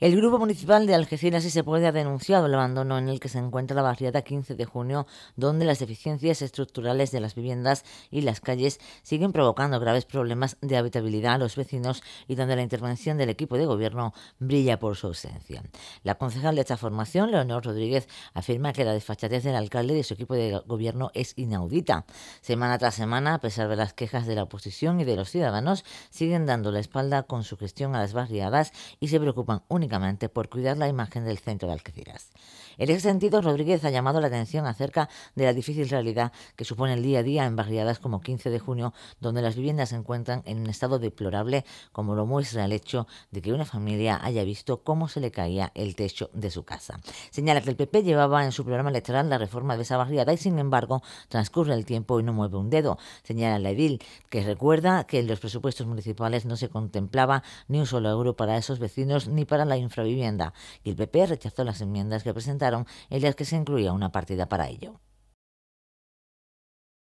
El Grupo Municipal de Algeciras y se puede ha denunciado el abandono en el que se encuentra la barriada 15 de junio, donde las deficiencias estructurales de las viviendas y las calles siguen provocando graves problemas de habitabilidad a los vecinos y donde la intervención del equipo de gobierno brilla por su ausencia. La concejal de esta formación, Leonor Rodríguez, afirma que la desfachatez del alcalde y su equipo de gobierno es inaudita. Semana tras semana, a pesar de las quejas de la oposición y de los ciudadanos, siguen dando la espalda con su gestión a las barriadas y se preocupan un por cuidar la imagen del centro de Algeciras. En ese sentido, Rodríguez ha llamado la atención acerca de la difícil realidad que supone el día a día en barriadas como 15 de junio, donde las viviendas se encuentran en un estado deplorable, como lo muestra el hecho de que una familia haya visto cómo se le caía el techo de su casa. Señala que el PP llevaba en su programa electoral la reforma de esa barriada y, sin embargo, transcurre el tiempo y no mueve un dedo. Señala la edil, que recuerda que en los presupuestos municipales no se contemplaba ni un solo euro para esos vecinos ni para la la infravivienda y el PP rechazó las enmiendas que presentaron en las que se incluía una partida para ello.